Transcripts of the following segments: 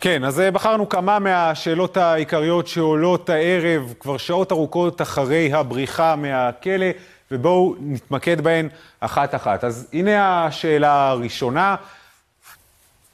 כן, אז אה, בחרנו כמה מהשאלות העיקריות שעולות הערב, כבר שעות ארוכות אחרי הבריחה מהכלא, ובואו נתמקד בהן אחת-אחת. אז הנה השאלה הראשונה,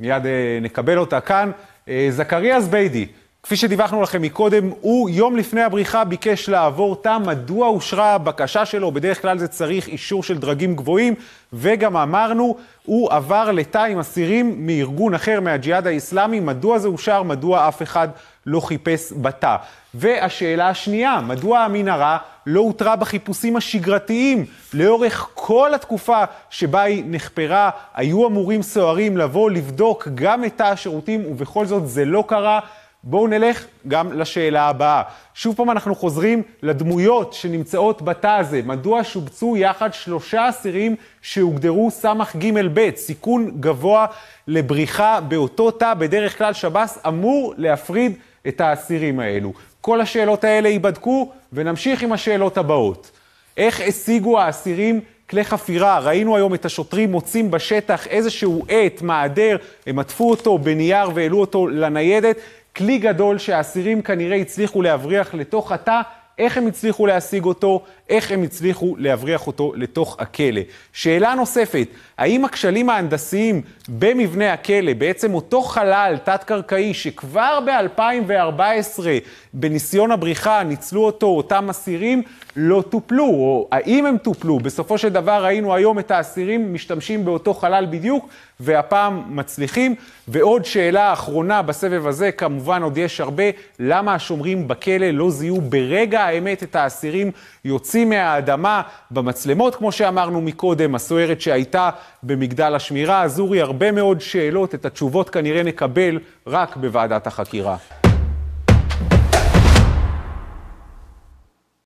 מיד אה, נקבל אותה כאן. אה, זכריה זביידי, כפי שדיווחנו לכם מקודם, הוא יום לפני הבריחה ביקש לעבור תא מדוע אושרה הבקשה שלו, בדרך כלל זה צריך אישור של דרגים גבוהים, וגם אמרנו, הוא עבר לתא עם אסירים מארגון אחר, מהג'יהאד האיסלאמי, מדוע זה אושר, מדוע אף אחד לא חיפש בתא. והשאלה השנייה, מדוע המנהרה לא הותרה בחיפושים השגרתיים לאורך כל התקופה שבה היא נחפרה? היו אמורים סוהרים לבוא לבדוק גם את תא השירותים, ובכל זאת זה לא קרה. בואו נלך גם לשאלה הבאה. שוב פעם אנחנו חוזרים לדמויות שנמצאות בתא הזה. מדוע שובצו יחד שלושה אסירים שהוגדרו סמך ג' ב', סיכון גבוה לבריחה באותו תא, בדרך כלל שב"ס אמור להפריד את האסירים האלו. כל השאלות האלה ייבדקו, ונמשיך עם השאלות הבאות. איך השיגו האסירים כלי חפירה, ראינו היום את השוטרים מוצאים בשטח איזשהו עט, מעדר, הם עטפו אותו בנייר והעלו אותו לניידת. כלי גדול שהאסירים כנראה הצליחו להבריח לתוך התא. איך הם הצליחו להשיג אותו, איך הם הצליחו להבריח אותו לתוך הכלא. שאלה נוספת, האם הכשלים ההנדסיים במבנה הכלא, בעצם אותו חלל תת-קרקעי שכבר ב-2014 בניסיון הבריחה ניצלו אותו אותם אסירים, לא טופלו, או האם הם טופלו? בסופו של דבר ראינו היום את האסירים משתמשים באותו חלל בדיוק, והפעם מצליחים. ועוד שאלה אחרונה בסבב הזה, כמובן עוד יש הרבה, למה השומרים בכלא לא זיהו ברגע האמת את האסירים יוצאים מהאדמה במצלמות, כמו שאמרנו מקודם, הסוערת שהייתה במגדל השמירה. אז אורי, הרבה מאוד שאלות, את התשובות כנראה נקבל רק בוועדת החקירה.